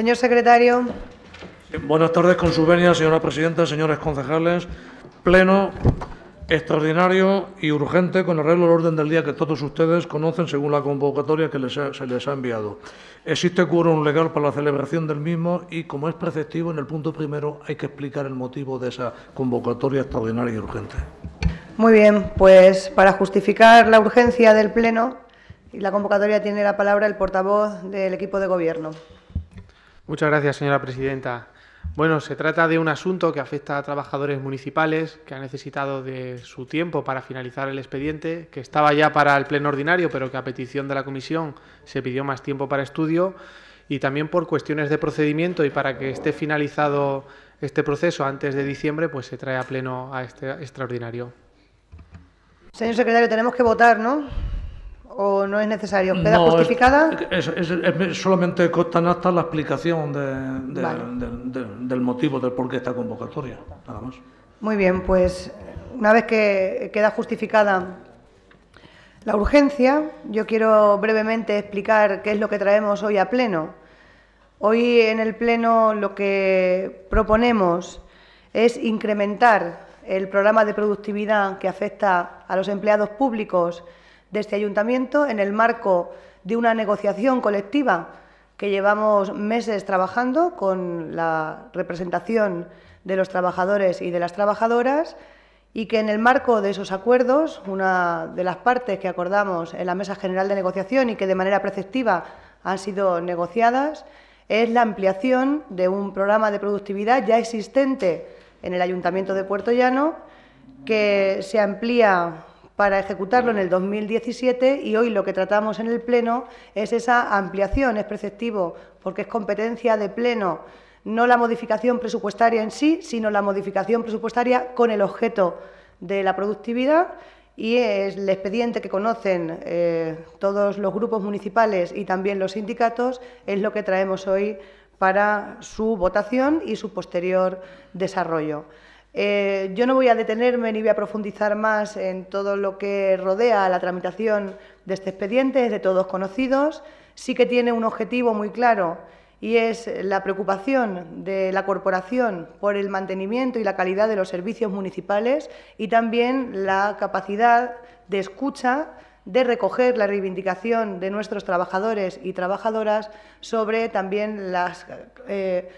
Señor secretario. Buenas tardes, con su venia, señora presidenta, señores concejales. Pleno extraordinario y urgente con arreglo al orden del día que todos ustedes conocen según la convocatoria que se les ha enviado. Existe quórum legal para la celebración del mismo y, como es preceptivo, en el punto primero hay que explicar el motivo de esa convocatoria extraordinaria y urgente. Muy bien, pues para justificar la urgencia del Pleno y la convocatoria tiene la palabra el portavoz del equipo de Gobierno. Muchas gracias, señora presidenta. Bueno, se trata de un asunto que afecta a trabajadores municipales que han necesitado de su tiempo para finalizar el expediente, que estaba ya para el pleno ordinario, pero que a petición de la comisión se pidió más tiempo para estudio y también por cuestiones de procedimiento y para que esté finalizado este proceso antes de diciembre, pues se trae a pleno a este extraordinario. Señor secretario, tenemos que votar, ¿no? ¿O no es necesario? ¿Queda justificada? solamente consta en la explicación del motivo del porqué qué esta convocatoria, nada más. Muy bien, pues una vez que queda justificada la urgencia, yo quiero brevemente explicar qué es lo que traemos hoy a pleno. Hoy en el pleno lo que proponemos es incrementar el programa de productividad que afecta a los empleados públicos de este ayuntamiento en el marco de una negociación colectiva que llevamos meses trabajando con la representación de los trabajadores y de las trabajadoras y que en el marco de esos acuerdos, una de las partes que acordamos en la Mesa General de Negociación y que de manera preceptiva han sido negociadas, es la ampliación de un programa de productividad ya existente en el Ayuntamiento de Puerto Llano, que se amplía para ejecutarlo en el 2017 y hoy lo que tratamos en el Pleno es esa ampliación, es preceptivo, porque es competencia de Pleno, no la modificación presupuestaria en sí, sino la modificación presupuestaria con el objeto de la productividad y es el expediente que conocen eh, todos los grupos municipales y también los sindicatos es lo que traemos hoy para su votación y su posterior desarrollo. Eh, yo no voy a detenerme ni voy a profundizar más en todo lo que rodea la tramitación de este expediente, es de todos conocidos. Sí que tiene un objetivo muy claro y es la preocupación de la Corporación por el mantenimiento y la calidad de los servicios municipales y también la capacidad de escucha de recoger la reivindicación de nuestros trabajadores y trabajadoras sobre también las eh,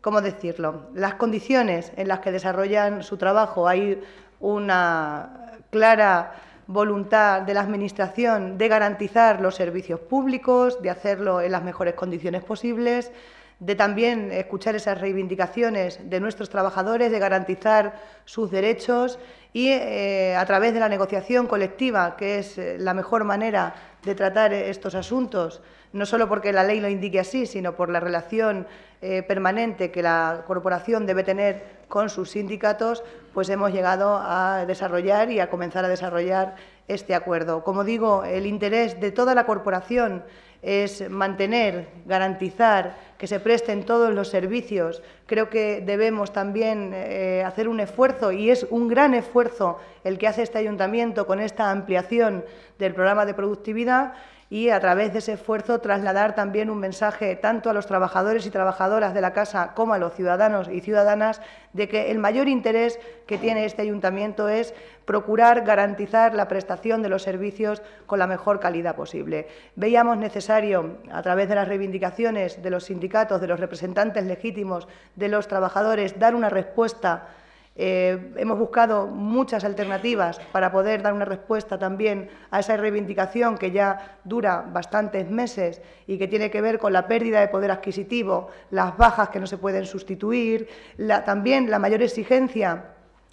¿cómo decirlo? Las condiciones en las que desarrollan su trabajo. Hay una clara voluntad de la Administración de garantizar los servicios públicos, de hacerlo en las mejores condiciones posibles, de también escuchar esas reivindicaciones de nuestros trabajadores, de garantizar sus derechos y eh, a través de la negociación colectiva, que es eh, la mejor manera de tratar estos asuntos, no solo porque la ley lo indique así, sino por la relación eh, permanente que la corporación debe tener con sus sindicatos, pues hemos llegado a desarrollar y a comenzar a desarrollar este acuerdo. Como digo, el interés de toda la corporación es mantener, garantizar que se presten todos los servicios. Creo que debemos también eh, hacer un esfuerzo, y es un gran esfuerzo el que hace este ayuntamiento con esta ampliación del programa de productividad y a través de ese esfuerzo trasladar también un mensaje tanto a los trabajadores y trabajadoras de la casa como a los ciudadanos y ciudadanas de que el mayor interés que tiene este ayuntamiento es procurar garantizar la prestación de los servicios con la mejor calidad posible. Veíamos necesario, a través de las reivindicaciones de los sindicatos, de los representantes legítimos, de los trabajadores, dar una respuesta eh, hemos buscado muchas alternativas para poder dar una respuesta también a esa reivindicación que ya dura bastantes meses y que tiene que ver con la pérdida de poder adquisitivo, las bajas que no se pueden sustituir, también la mayor exigencia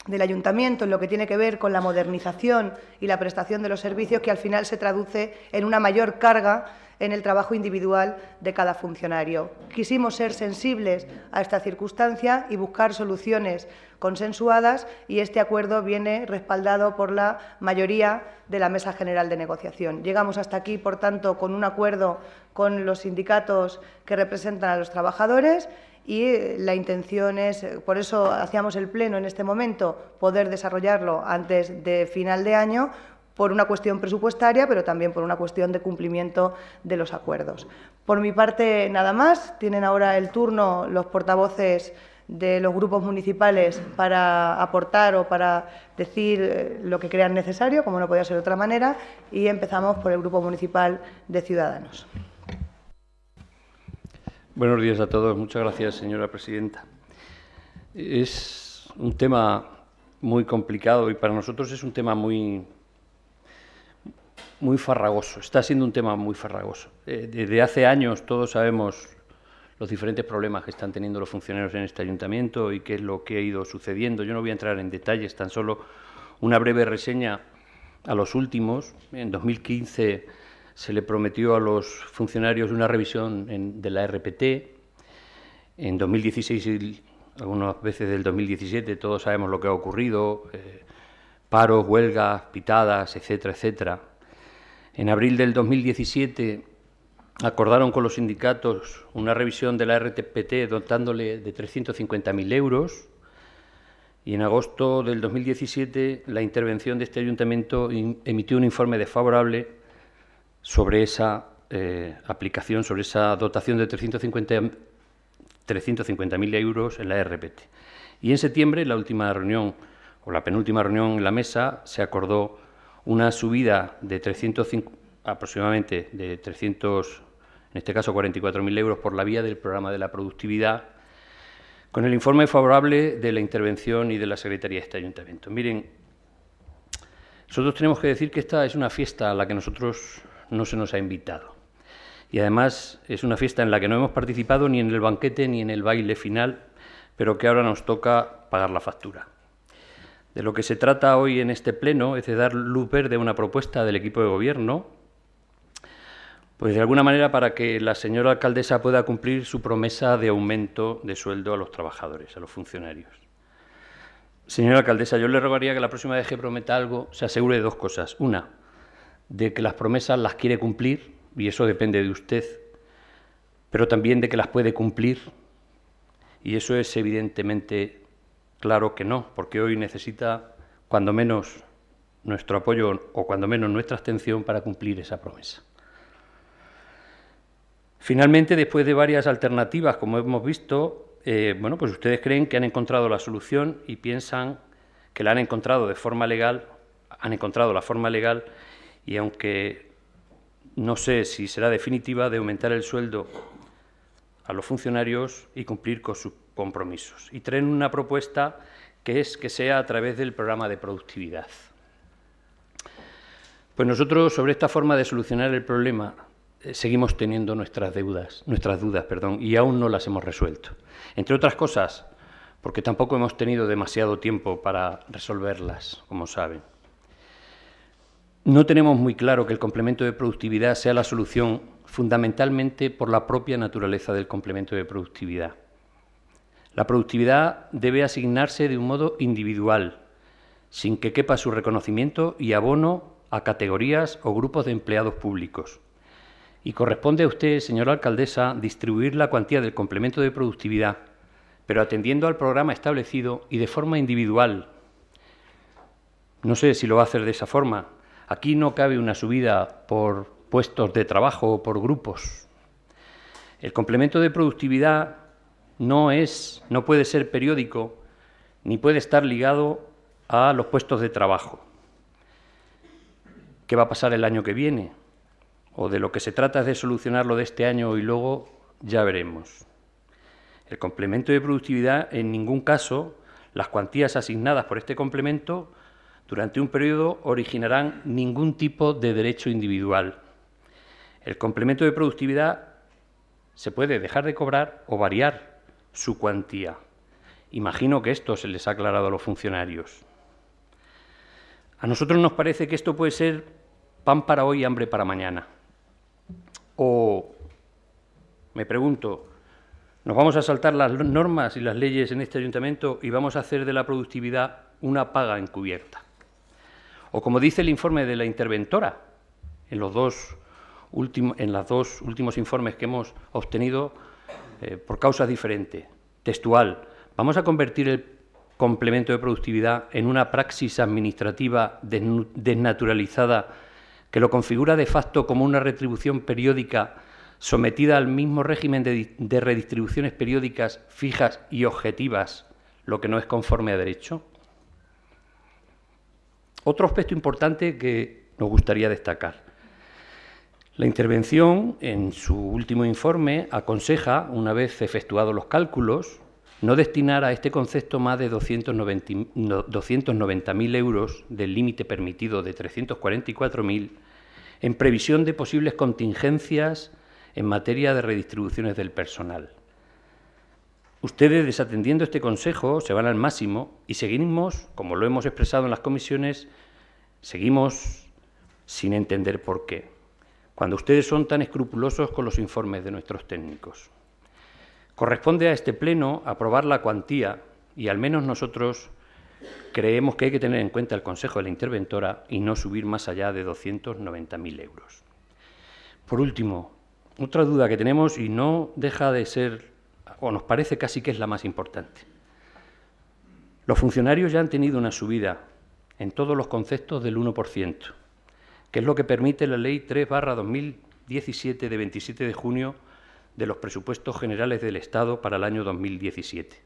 del ayuntamiento en lo que tiene que ver con la modernización y la prestación de los servicios que al final se traduce en una mayor carga en el trabajo individual de cada funcionario. Quisimos ser sensibles a esta circunstancia y buscar soluciones consensuadas y este acuerdo viene respaldado por la mayoría de la Mesa General de Negociación. Llegamos hasta aquí, por tanto, con un acuerdo con los sindicatos que representan a los trabajadores y eh, la intención es, eh, por eso hacíamos el pleno en este momento, poder desarrollarlo antes de final de año, por una cuestión presupuestaria, pero también por una cuestión de cumplimiento de los acuerdos. Por mi parte, nada más. Tienen ahora el turno los portavoces de los grupos municipales para aportar o para decir eh, lo que crean necesario, como no podía ser de otra manera, y empezamos por el Grupo Municipal de Ciudadanos. Buenos días a todos. Muchas gracias, señora presidenta. Es un tema muy complicado y para nosotros es un tema muy muy farragoso, está siendo un tema muy farragoso. Eh, desde hace años todos sabemos los diferentes problemas que están teniendo los funcionarios en este ayuntamiento y qué es lo que ha ido sucediendo. Yo no voy a entrar en detalles, tan solo una breve reseña a los últimos. En 2015 se le prometió a los funcionarios una revisión de la RPT. En 2016 y algunas veces del 2017 todos sabemos lo que ha ocurrido, eh, paros, huelgas, pitadas, etcétera, etcétera. En abril del 2017 acordaron con los sindicatos una revisión de la RTPT dotándole de 350.000 euros y en agosto del 2017 la intervención de este ayuntamiento emitió un informe desfavorable sobre esa eh, aplicación, sobre esa dotación de 350.000 euros en la RPT. Y en septiembre, la última reunión o la penúltima reunión en la mesa, se acordó una subida de 305, aproximadamente de 300, en este caso 44.000 euros por la vía del programa de la productividad, con el informe favorable de la intervención y de la Secretaría de este ayuntamiento. Miren, nosotros tenemos que decir que esta es una fiesta a la que nosotros no se nos ha invitado. Y además es una fiesta en la que no hemos participado ni en el banquete ni en el baile final, pero que ahora nos toca pagar la factura. De lo que se trata hoy en este pleno es de dar luz verde a una propuesta del equipo de gobierno, pues de alguna manera para que la señora alcaldesa pueda cumplir su promesa de aumento de sueldo a los trabajadores, a los funcionarios. Señora alcaldesa, yo le rogaría que la próxima vez que prometa algo se asegure de dos cosas. Una, de que las promesas las quiere cumplir, y eso depende de usted, pero también de que las puede cumplir, y eso es evidentemente Claro que no, porque hoy necesita cuando menos nuestro apoyo o cuando menos nuestra atención para cumplir esa promesa. Finalmente, después de varias alternativas, como hemos visto, eh, bueno, pues ustedes creen que han encontrado la solución y piensan que la han encontrado de forma legal, han encontrado la forma legal y aunque no sé si será definitiva de aumentar el sueldo a los funcionarios y cumplir con sus compromisos. Y traen una propuesta que es que sea a través del programa de productividad. Pues nosotros sobre esta forma de solucionar el problema eh, seguimos teniendo nuestras deudas, nuestras dudas, perdón, y aún no las hemos resuelto. Entre otras cosas, porque tampoco hemos tenido demasiado tiempo para resolverlas, como saben. No tenemos muy claro que el complemento de productividad sea la solución fundamentalmente por la propia naturaleza del complemento de productividad. La productividad debe asignarse de un modo individual, sin que quepa su reconocimiento y abono a categorías o grupos de empleados públicos. Y corresponde a usted, señora alcaldesa, distribuir la cuantía del complemento de productividad, pero atendiendo al programa establecido y de forma individual. No sé si lo va a hacer de esa forma. Aquí no cabe una subida por puestos de trabajo o por grupos. El complemento de productividad no es, no puede ser periódico ni puede estar ligado a los puestos de trabajo. ¿Qué va a pasar el año que viene? O de lo que se trata es de solucionarlo de este año y luego ya veremos. El complemento de productividad, en ningún caso, las cuantías asignadas por este complemento durante un periodo originarán ningún tipo de derecho individual el complemento de productividad se puede dejar de cobrar o variar su cuantía. Imagino que esto se les ha aclarado a los funcionarios. A nosotros nos parece que esto puede ser pan para hoy, y hambre para mañana. O, me pregunto, ¿nos vamos a saltar las normas y las leyes en este ayuntamiento y vamos a hacer de la productividad una paga encubierta? O como dice el informe de la interventora, en los dos en los dos últimos informes que hemos obtenido eh, por causas diferentes. Textual, vamos a convertir el complemento de productividad en una praxis administrativa desnaturalizada que lo configura de facto como una retribución periódica sometida al mismo régimen de, redistribuciones periódicas fijas y objetivas, lo que no es conforme a derecho. Otro aspecto importante que nos gustaría destacar. La intervención, en su último informe, aconseja, una vez efectuados los cálculos, no destinar a este concepto más de 290.000 euros del límite permitido de 344.000 en previsión de posibles contingencias en materia de redistribuciones del personal. Ustedes, desatendiendo este consejo, se van al máximo y seguimos, como lo hemos expresado en las comisiones, seguimos sin entender por qué cuando ustedes son tan escrupulosos con los informes de nuestros técnicos. Corresponde a este Pleno aprobar la cuantía y al menos nosotros creemos que hay que tener en cuenta el Consejo de la Interventora y no subir más allá de 290.000 euros. Por último, otra duda que tenemos y no deja de ser, o nos parece casi que es la más importante. Los funcionarios ya han tenido una subida en todos los conceptos del 1% que es lo que permite la Ley 3 2017 de 27 de junio de los presupuestos generales del Estado para el año 2017.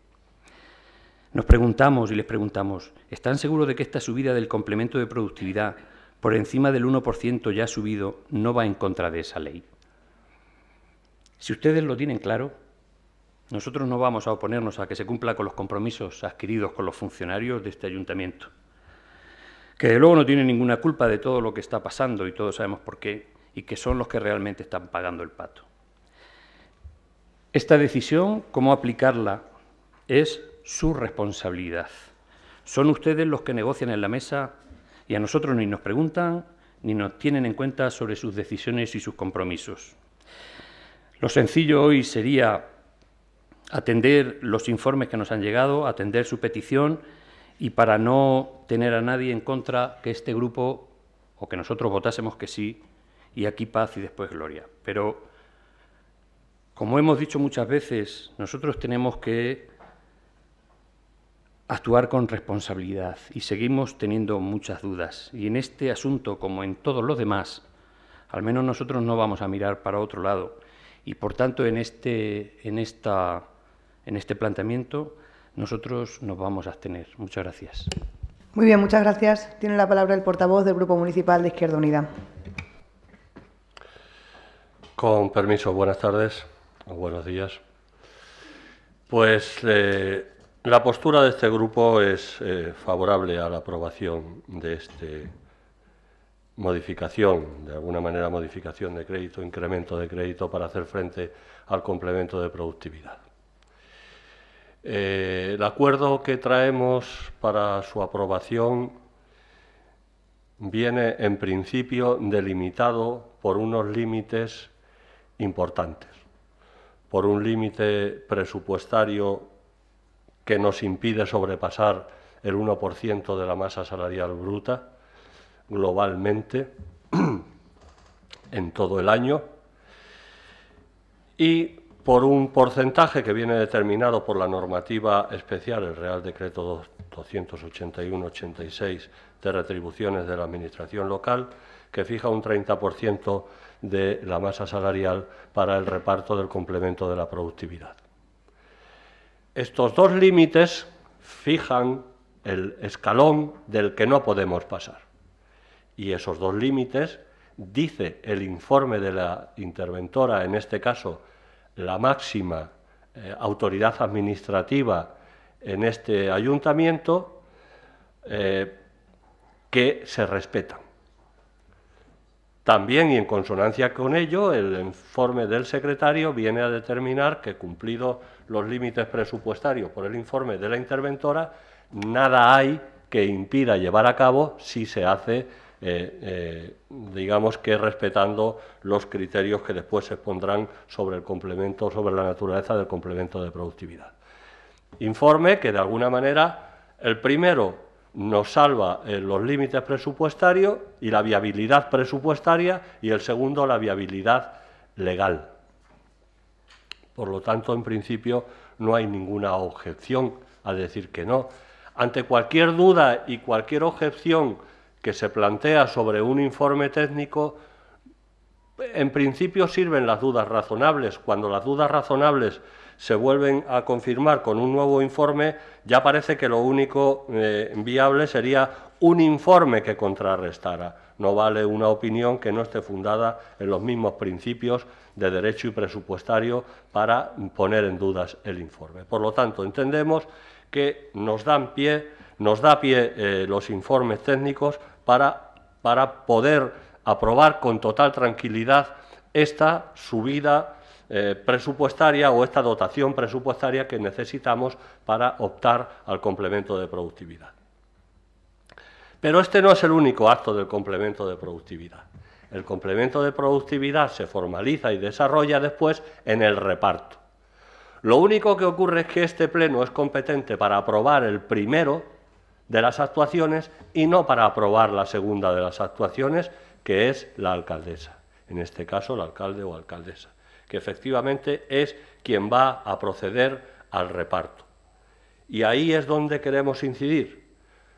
Nos preguntamos y les preguntamos, ¿están seguros de que esta subida del complemento de productividad por encima del 1% ya subido no va en contra de esa ley? Si ustedes lo tienen claro, nosotros no vamos a oponernos a que se cumpla con los compromisos adquiridos con los funcionarios de este ayuntamiento que de luego no tienen ninguna culpa de todo lo que está pasando y todos sabemos por qué, y que son los que realmente están pagando el pato. Esta decisión, cómo aplicarla, es su responsabilidad. Son ustedes los que negocian en la mesa y a nosotros ni nos preguntan ni nos tienen en cuenta sobre sus decisiones y sus compromisos. Lo sencillo hoy sería atender los informes que nos han llegado, atender su petición y para no tener a nadie en contra que este grupo o que nosotros votásemos que sí y aquí paz y después gloria. Pero, como hemos dicho muchas veces, nosotros tenemos que actuar con responsabilidad y seguimos teniendo muchas dudas. Y en este asunto, como en todos los demás, al menos nosotros no vamos a mirar para otro lado. Y por tanto, en este, en esta, en este planteamiento nosotros nos vamos a abstener. Muchas gracias. Muy bien, muchas gracias. Tiene la palabra el portavoz del Grupo Municipal de Izquierda Unida. Con permiso, buenas tardes o buenos días. Pues eh, la postura de este grupo es eh, favorable a la aprobación de esta modificación, de alguna manera modificación de crédito, incremento de crédito para hacer frente al complemento de productividad. Eh, el acuerdo que traemos para su aprobación viene en principio delimitado por unos límites importantes, por un límite presupuestario que nos impide sobrepasar el 1% de la masa salarial bruta globalmente en todo el año y por un porcentaje que viene determinado por la normativa especial, el Real Decreto 281-86 de retribuciones de la Administración local, que fija un 30% de la masa salarial para el reparto del complemento de la productividad. Estos dos límites fijan el escalón del que no podemos pasar. Y esos dos límites, dice el informe de la interventora, en este caso la máxima eh, autoridad administrativa en este ayuntamiento, eh, que se respetan. También, y en consonancia con ello, el informe del secretario viene a determinar que, cumplidos los límites presupuestarios por el informe de la interventora, nada hay que impida llevar a cabo si se hace eh, eh, digamos que respetando los criterios que después se pondrán sobre el complemento, sobre la naturaleza del complemento de productividad. Informe que de alguna manera el primero nos salva eh, los límites presupuestarios y la viabilidad presupuestaria y el segundo la viabilidad legal. Por lo tanto, en principio no hay ninguna objeción a decir que no. Ante cualquier duda y cualquier objeción que se plantea sobre un informe técnico, en principio sirven las dudas razonables. Cuando las dudas razonables se vuelven a confirmar con un nuevo informe, ya parece que lo único eh, viable sería un informe que contrarrestara. No vale una opinión que no esté fundada en los mismos principios de derecho y presupuestario para poner en dudas el informe. Por lo tanto, entendemos que nos dan pie, nos da pie eh, los informes técnicos para, poder aprobar con total tranquilidad esta subida eh, presupuestaria o esta dotación presupuestaria que necesitamos para optar al complemento de productividad. Pero este no es el único acto del complemento de productividad. El complemento de productividad se formaliza y desarrolla después en el reparto. Lo único que ocurre es que este Pleno es competente para aprobar el primero de las actuaciones y no para aprobar la segunda de las actuaciones, que es la alcaldesa, en este caso el alcalde o alcaldesa, que efectivamente es quien va a proceder al reparto. Y ahí es donde queremos incidir,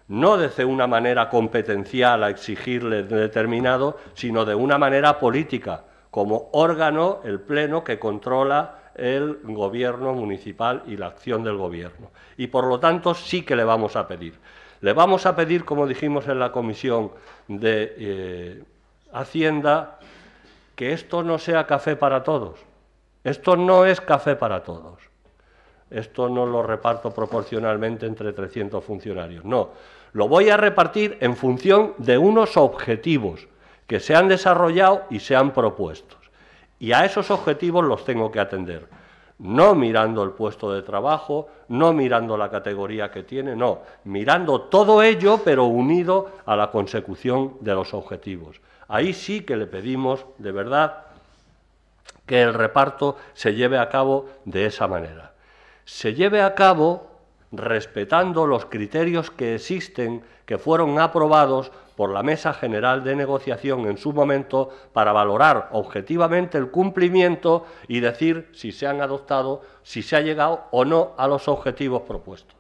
no desde una manera competencial a exigirle determinado, sino de una manera política, como órgano, el Pleno, que controla el gobierno municipal y la acción del gobierno. Y por lo tanto sí que le vamos a pedir. Le vamos a pedir, como dijimos en la comisión de eh, Hacienda, que esto no sea café para todos. Esto no es café para todos. Esto no lo reparto proporcionalmente entre 300 funcionarios. No, lo voy a repartir en función de unos objetivos que se han desarrollado y se han propuesto. Y a esos objetivos los tengo que atender no mirando el puesto de trabajo, no mirando la categoría que tiene, no, mirando todo ello, pero unido a la consecución de los objetivos. Ahí sí que le pedimos, de verdad, que el reparto se lleve a cabo de esa manera. Se lleve a cabo respetando los criterios que existen, que fueron aprobados por la Mesa General de Negociación en su momento para valorar objetivamente el cumplimiento y decir si se han adoptado, si se ha llegado o no a los objetivos propuestos.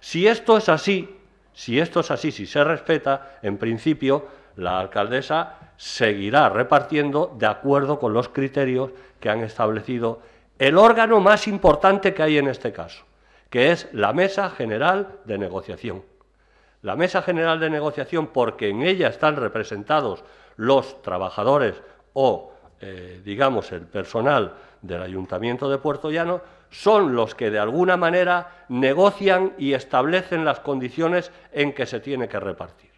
Si esto es así, si esto es así, si se respeta, en principio la alcaldesa seguirá repartiendo de acuerdo con los criterios que han establecido el órgano más importante que hay en este caso, que es la Mesa General de Negociación la mesa general de negociación, porque en ella están representados los trabajadores o, eh, digamos, el personal del Ayuntamiento de Puerto Llano, son los que de alguna manera negocian y establecen las condiciones en que se tiene que repartir.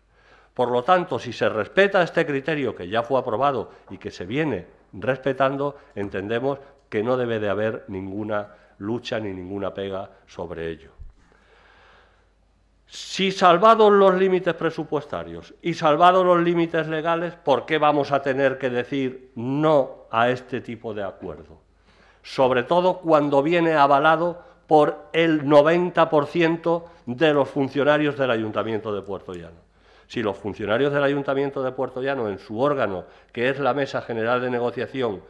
Por lo tanto, si se respeta este criterio que ya fue aprobado y que se viene respetando, entendemos que no debe de haber ninguna lucha ni ninguna pega sobre ello. Si salvados los límites presupuestarios y salvados los límites legales, ¿por qué vamos a tener que decir no a este tipo de acuerdo? Sobre todo cuando viene avalado por el 90% de los funcionarios del Ayuntamiento de Puerto Llano. Si los funcionarios del Ayuntamiento de Puerto Llano, en su órgano, que es la Mesa General de Negociación,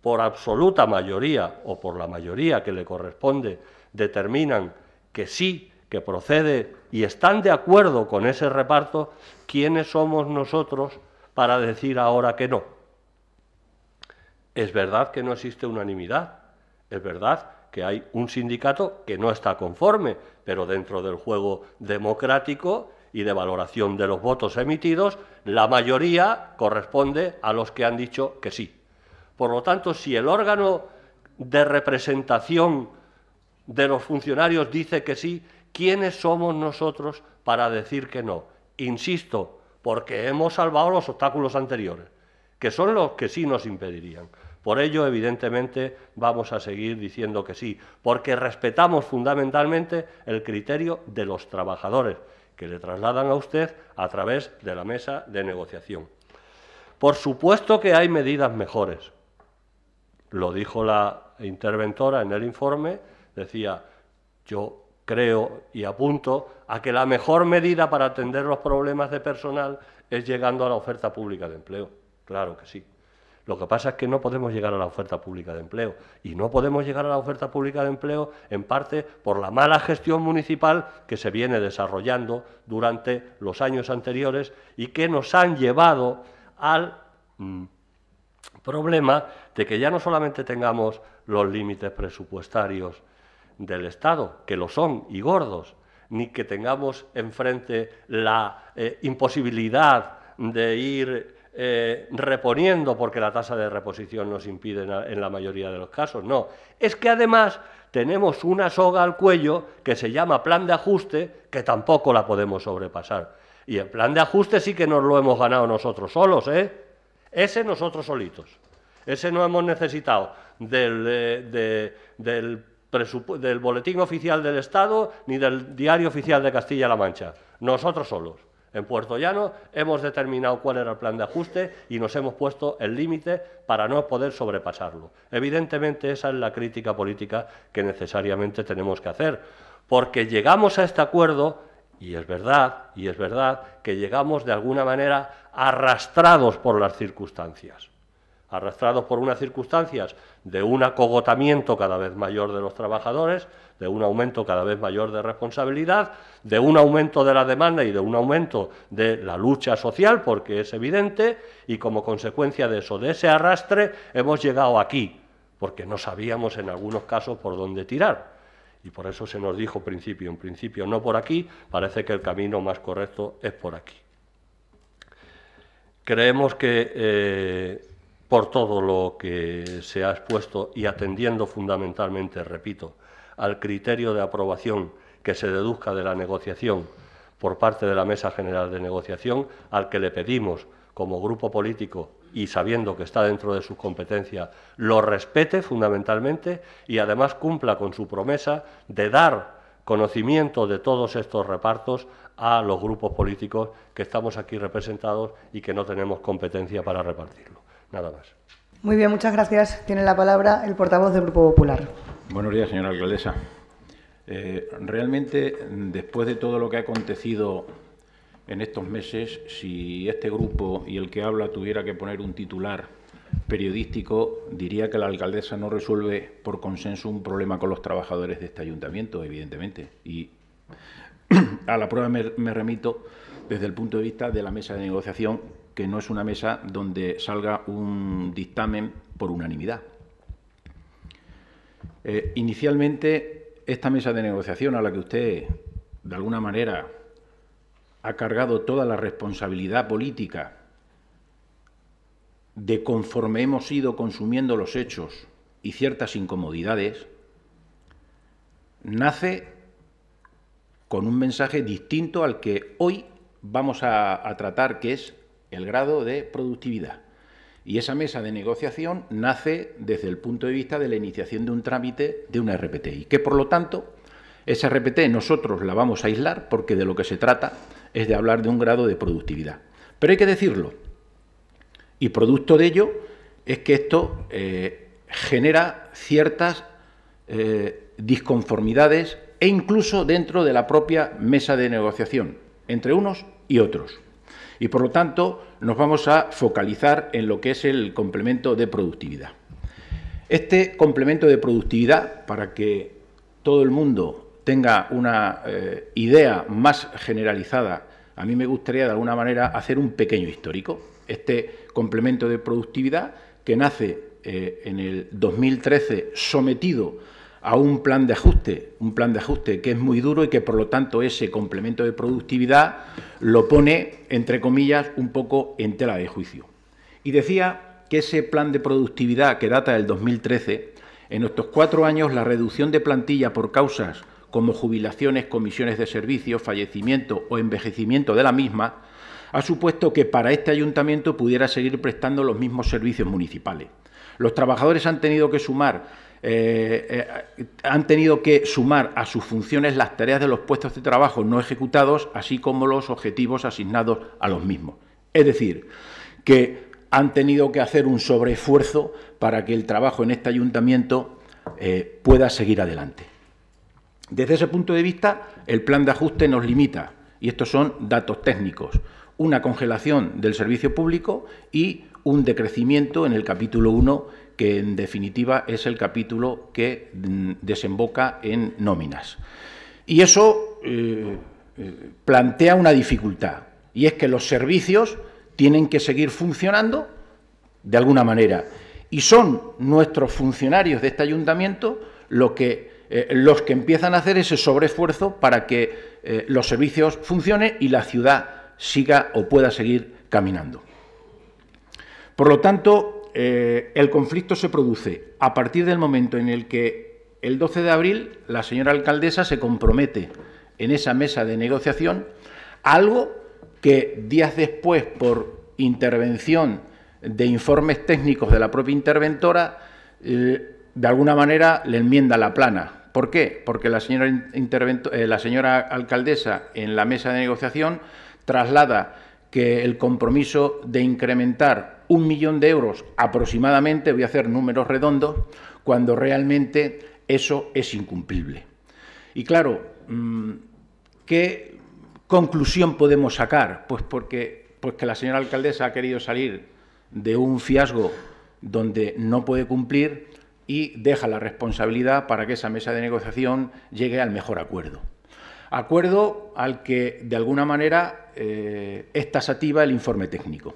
por absoluta mayoría o por la mayoría que le corresponde, determinan que sí que procede y están de acuerdo con ese reparto, ¿quiénes somos nosotros para decir ahora que no? Es verdad que no existe unanimidad, es verdad que hay un sindicato que no está conforme, pero dentro del juego democrático y de valoración de los votos emitidos, la mayoría corresponde a los que han dicho que sí. Por lo tanto, si el órgano de representación de los funcionarios dice que sí ¿quiénes somos nosotros para decir que no? Insisto, porque hemos salvado los obstáculos anteriores, que son los que sí nos impedirían. Por ello, evidentemente, vamos a seguir diciendo que sí, porque respetamos fundamentalmente el criterio de los trabajadores, que le trasladan a usted a través de la mesa de negociación. Por supuesto que hay medidas mejores. Lo dijo la interventora en el informe, decía, yo creo y apunto a que la mejor medida para atender los problemas de personal es llegando a la oferta pública de empleo. Claro que sí. Lo que pasa es que no podemos llegar a la oferta pública de empleo y no podemos llegar a la oferta pública de empleo en parte por la mala gestión municipal que se viene desarrollando durante los años anteriores y que nos han llevado al mm, problema de que ya no solamente tengamos los límites presupuestarios del Estado, que lo son y gordos, ni que tengamos enfrente la eh, imposibilidad de ir eh, reponiendo porque la tasa de reposición nos impide en la, mayoría de los casos. No, es que además tenemos una soga al cuello que se llama plan de ajuste que tampoco la podemos sobrepasar. Y el plan de ajuste sí que nos lo hemos ganado nosotros solos, ¿eh? Ese nosotros solitos. Ese no hemos necesitado del, eh, del del Boletín Oficial del Estado ni del Diario Oficial de Castilla-La Mancha. Nosotros solos, en Puerto Llano, hemos determinado cuál era el plan de ajuste y nos hemos puesto el límite para no poder sobrepasarlo. Evidentemente, esa es la crítica política que necesariamente tenemos que hacer, porque llegamos a este acuerdo y es verdad, y es verdad que llegamos de alguna manera arrastrados por las circunstancias arrastrados por unas circunstancias de un acogotamiento cada vez mayor de los trabajadores, de un aumento cada vez mayor de responsabilidad, de un aumento de la demanda y de un aumento de la lucha social, porque es evidente, y como consecuencia de eso, de ese arrastre, hemos llegado aquí, porque no sabíamos en algunos casos por dónde tirar. Y por eso se nos dijo principio, en principio no por aquí, parece que el camino más correcto es por aquí. Creemos que eh, por todo lo que se ha expuesto y atendiendo fundamentalmente, repito, al criterio de aprobación que se deduzca de la negociación por parte de la Mesa General de Negociación, al que le pedimos como grupo político y sabiendo que está dentro de sus competencias, lo respete fundamentalmente y además cumpla con su promesa de dar conocimiento de todos estos repartos a los grupos políticos que estamos aquí representados y que no tenemos competencia para repartirlo. Nada más. Muy bien, muchas gracias. Tiene la palabra el portavoz del Grupo Popular. Buenos días, señora alcaldesa. Eh, realmente, después de todo lo que ha acontecido en estos meses, si este grupo y el que habla tuviera que poner un titular periodístico, diría que la alcaldesa no resuelve por consenso un problema con los trabajadores de este ayuntamiento, evidentemente. Y a la prueba me remito desde el punto de vista de la mesa de negociación que no es una mesa donde salga un dictamen por unanimidad. Eh, inicialmente, esta mesa de negociación a la que usted, de alguna manera, ha cargado toda la responsabilidad política de conforme hemos ido consumiendo los hechos y ciertas incomodidades, nace con un mensaje distinto al que hoy vamos a tratar, que es el grado de productividad. Y esa mesa de negociación nace desde el punto de vista de la iniciación de un trámite de una RPT y que, por lo tanto, esa RPT nosotros la vamos a aislar porque de lo que se trata es de hablar de un grado de productividad. Pero hay que decirlo. Y producto de ello es que esto eh, genera ciertas eh, disconformidades e incluso dentro de la propia mesa de negociación entre unos y otros. Y por lo tanto, nos vamos a focalizar en lo que es el complemento de productividad. Este complemento de productividad, para que todo el mundo tenga una eh, idea más generalizada, a mí me gustaría de alguna manera hacer un pequeño histórico. Este complemento de productividad que nace eh, en el 2013 sometido a un plan de ajuste, un plan de ajuste que es muy duro y que, por lo tanto, ese complemento de productividad lo pone, entre comillas, un poco en tela de juicio. Y decía que ese plan de productividad que data del 2013, en estos cuatro años la reducción de plantilla por causas como jubilaciones, comisiones de servicio, fallecimiento o envejecimiento de la misma, ha supuesto que para este ayuntamiento pudiera seguir prestando los mismos servicios municipales. Los trabajadores han tenido que sumar eh, eh, han tenido que sumar a sus funciones las tareas de los puestos de trabajo no ejecutados, así como los objetivos asignados a los mismos. Es decir, que han tenido que hacer un sobreesfuerzo para que el trabajo en este ayuntamiento eh, pueda seguir adelante. Desde ese punto de vista, el plan de ajuste nos limita, y estos son datos técnicos, una congelación del servicio público y un decrecimiento en el capítulo 1 que en definitiva es el capítulo que mm, desemboca en nóminas. Y eso eh, eh, plantea una dificultad, y es que los servicios tienen que seguir funcionando de alguna manera, y son nuestros funcionarios de este ayuntamiento los que, eh, los que empiezan a hacer ese sobreesfuerzo para que los servicios funcionen y la ciudad siga o pueda seguir caminando. Por lo tanto, eh, el conflicto se produce a partir del momento en el que el 12 de abril la señora alcaldesa se compromete en esa mesa de negociación algo que días después, por intervención de informes técnicos de la propia interventora, eh, de alguna manera le enmienda la plana. ¿Por qué? Porque eh, la señora alcaldesa en la mesa de negociación traslada que el compromiso de incrementar un millón de euros aproximadamente, voy a hacer números redondos, cuando realmente eso es incumplible. Y claro, mm, ¿qué conclusión podemos sacar? Pues porque pues la señora alcaldesa ha querido salir de un fiasco donde no puede cumplir y deja la responsabilidad para que esa mesa de negociación llegue al mejor acuerdo. Acuerdo al que, de alguna manera, eh, sativa el informe técnico.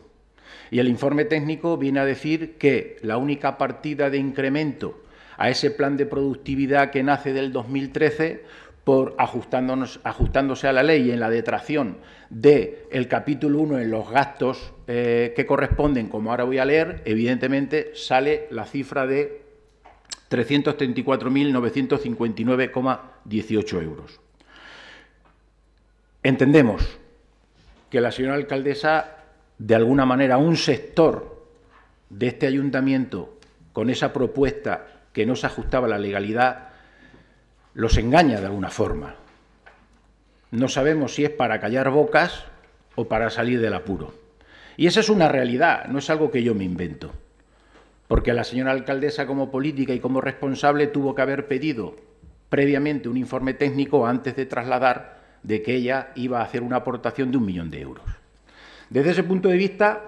Y el informe técnico viene a decir que la única partida de incremento a ese plan de productividad que nace del 2013 por ajustándose a la ley en la detracción del el capítulo 1 en los gastos eh, que corresponden, como ahora voy a leer, evidentemente sale la cifra de 334.959,18 euros. Entendemos que la señora alcaldesa de alguna manera un sector de este ayuntamiento con esa propuesta que no se ajustaba a la legalidad, los engaña de alguna forma. No sabemos si es para callar bocas o para salir del apuro. Y esa es una realidad, no es algo que yo me invento. Porque la señora alcaldesa como política y como responsable tuvo que haber pedido previamente un informe técnico antes de trasladar de que ella iba a hacer una aportación de un millón de euros. Desde ese punto de vista,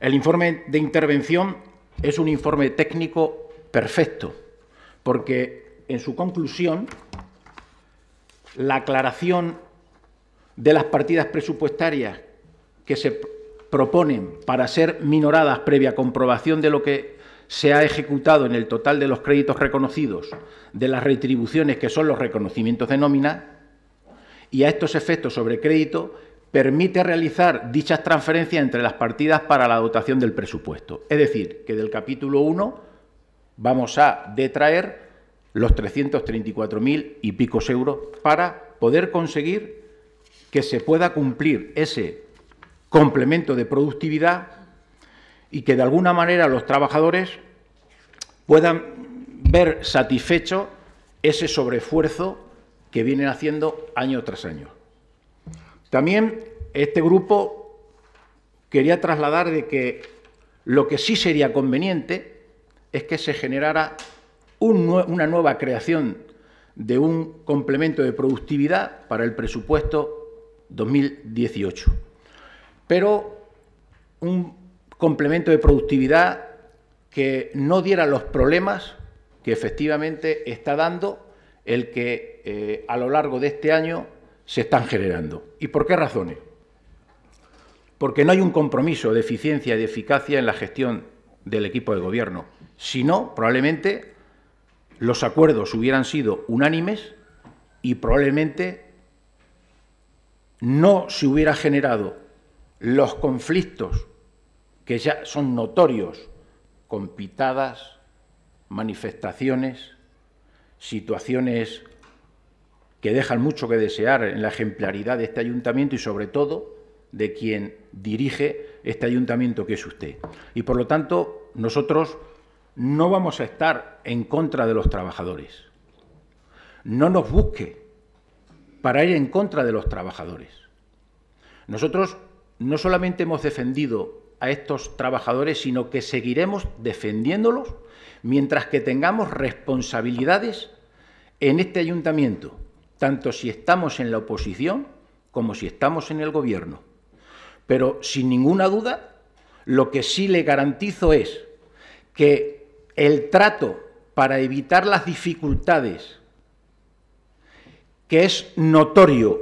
el informe de intervención es un informe técnico perfecto, porque en su conclusión, la aclaración de las partidas presupuestarias que se proponen para ser minoradas previa comprobación de lo que se ha ejecutado en el total de los créditos reconocidos, de las retribuciones que son los reconocimientos de nómina, y a estos efectos sobre crédito permite realizar dichas transferencias entre las partidas para la dotación del presupuesto. Es decir, que del capítulo 1 vamos a detraer los 334.000 y pico euros para poder conseguir que se pueda cumplir ese complemento de productividad y que de alguna manera los trabajadores puedan ver satisfecho ese sobreesfuerzo que vienen haciendo año tras año. También este grupo quería trasladar de que lo que sí sería conveniente es que se generara una nueva creación de un complemento de productividad para el presupuesto 2018. Pero un complemento de productividad que no diera los problemas que efectivamente está dando el que eh, a lo largo de este año se están generando. ¿Y por qué razones? Porque no hay un compromiso de eficiencia y de eficacia en la gestión del equipo de gobierno. Si no, probablemente los acuerdos hubieran sido unánimes y probablemente no se hubiera generado los conflictos que ya son notorios con pitadas, manifestaciones, situaciones que dejan mucho que desear en la ejemplaridad de este ayuntamiento y sobre todo de quien dirige este ayuntamiento que es usted. Y por lo tanto, nosotros no vamos a estar en contra de los trabajadores. No nos busque para ir en contra de los trabajadores. Nosotros no solamente hemos defendido a estos trabajadores, sino que seguiremos defendiéndolos mientras que tengamos responsabilidades en este ayuntamiento tanto si estamos en la oposición como si estamos en el gobierno. Pero sin ninguna duda, lo que sí le garantizo es que el trato para evitar las dificultades, que es notorio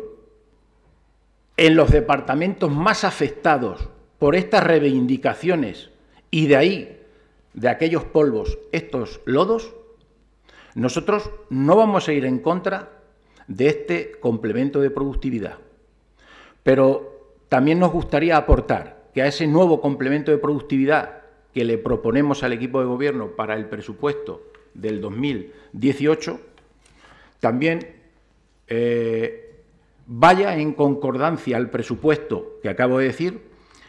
en los departamentos más afectados por estas reivindicaciones y de ahí, de aquellos polvos, estos lodos, nosotros no vamos a ir en contra de este complemento de productividad. Pero también nos gustaría aportar que a ese nuevo complemento de productividad que le proponemos al equipo de gobierno para el presupuesto del 2018, también eh, vaya en concordancia al presupuesto que acabo de decir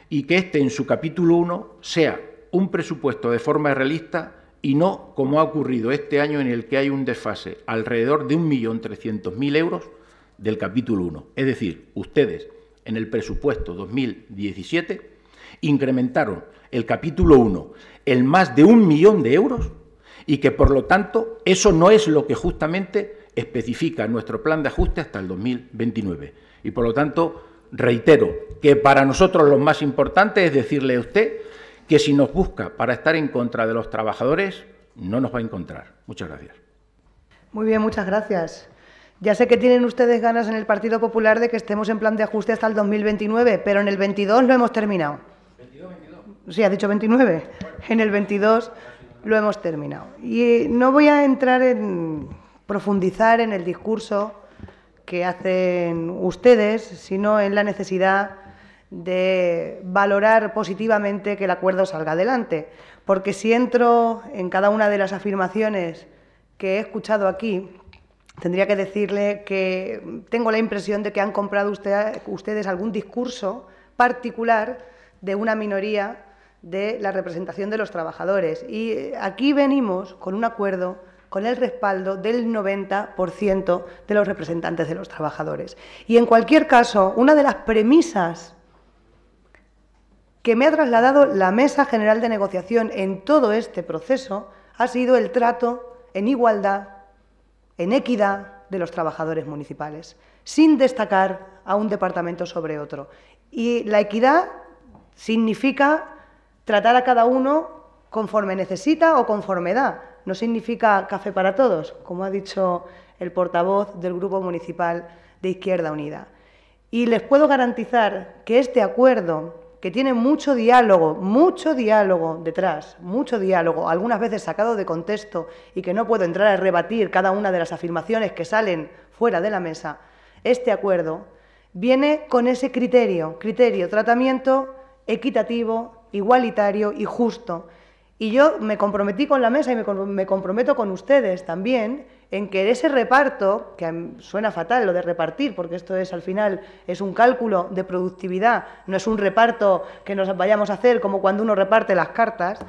y que este en su capítulo 1 sea un presupuesto de forma realista y no como ha ocurrido este año en el que hay un desfase alrededor de 1.300.000 euros del capítulo 1. Es decir, ustedes en el presupuesto 2017 incrementaron el capítulo 1 en más de un millón de euros y que por lo tanto eso no es lo que justamente especifica nuestro plan de ajuste hasta el 2029. Y por lo tanto reitero que para nosotros lo más importante es decirle a usted que si nos busca para estar en contra de los trabajadores, no nos va a encontrar. Muchas gracias. Muy bien, muchas gracias. Ya sé que tienen ustedes ganas en el Partido Popular de que estemos en plan de ajuste hasta el 2029, pero en el 22 lo hemos terminado. 22, Sí, ha dicho 29. en el 22 lo hemos terminado. Y eh, no voy a entrar en profundizar en el discurso que hacen ustedes, sino en la necesidad de valorar positivamente que el acuerdo salga adelante. Porque si entro en cada una de las afirmaciones que he escuchado aquí, tendría que decirle que tengo la impresión de que han comprado ustedes algún discurso particular de una minoría de la representación de los trabajadores. Y eh, aquí venimos con un acuerdo con el respaldo del 90% de los representantes de los trabajadores. Y en cualquier caso, una de las premisas que me ha trasladado la Mesa General de Negociación en todo este proceso ha sido el trato en igualdad, en equidad de los trabajadores municipales, sin destacar a un departamento sobre otro. Y la equidad significa tratar a cada uno conforme necesita o conforme da. No significa café para todos, como ha dicho el portavoz del Grupo Municipal de Izquierda Unida. Y les puedo garantizar que este acuerdo que tiene mucho diálogo, mucho diálogo detrás, mucho diálogo, algunas veces sacado de contexto y que no puedo entrar a rebatir cada una de las afirmaciones que salen fuera de la mesa, este acuerdo viene con ese criterio, criterio, tratamiento equitativo, igualitario y justo. Y yo me comprometí con la mesa y me, comprometo con ustedes también en que ese reparto, que suena fatal lo de repartir, porque esto es al final es un cálculo de productividad, no es un reparto que nos vayamos a hacer como cuando uno reparte las cartas,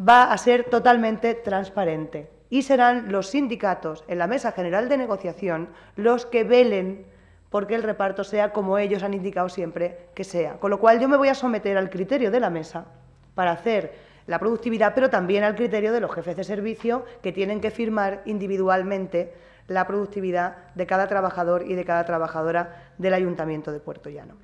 va a ser totalmente transparente. Y serán los sindicatos en la mesa general de negociación los que velen porque el reparto sea como ellos han indicado siempre que sea. Con lo cual yo me voy a someter al criterio de la mesa para hacer la productividad, pero también al criterio de los jefes de servicio que tienen que firmar individualmente la productividad de cada trabajador y de cada trabajadora del Ayuntamiento de Puerto Llano.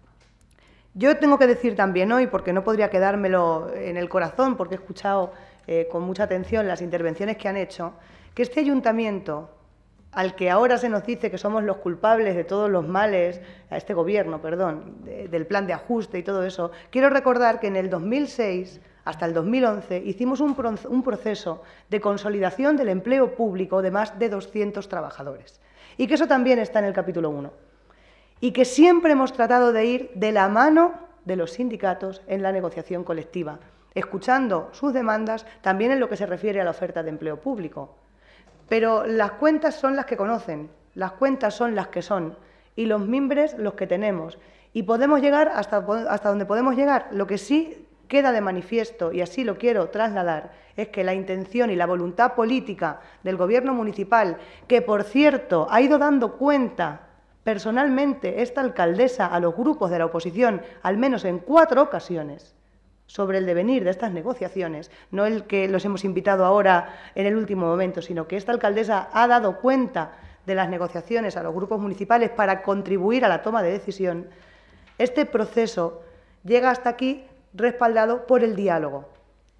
Yo tengo que decir también hoy, porque no podría quedármelo en el corazón, porque he escuchado eh, con mucha atención las intervenciones que han hecho, que este ayuntamiento, al que ahora se nos dice que somos los culpables de todos los males, a este gobierno, perdón, del plan de ajuste y todo eso, quiero recordar que en el 2006 hasta el 2011, hicimos un, proceso de consolidación del empleo público de más de 200 trabajadores. Y que eso también está en el capítulo 1. Y que siempre hemos tratado de ir de la mano de los sindicatos en la negociación colectiva, escuchando sus demandas también en lo que se refiere a la oferta de empleo público. Pero las cuentas son las que conocen, las cuentas son las que son y los mimbres los que tenemos. Y podemos llegar hasta, hasta donde podemos llegar. Lo que sí queda de manifiesto, y así lo quiero trasladar, es que la intención y la voluntad política del Gobierno municipal, que por cierto ha ido dando cuenta personalmente esta alcaldesa a los grupos de la oposición, al menos en cuatro ocasiones, sobre el devenir de estas negociaciones, no el que los hemos invitado ahora en el último momento, sino que esta alcaldesa ha dado cuenta de las negociaciones a los grupos municipales para contribuir a la toma de decisión, este proceso llega hasta aquí respaldado por el diálogo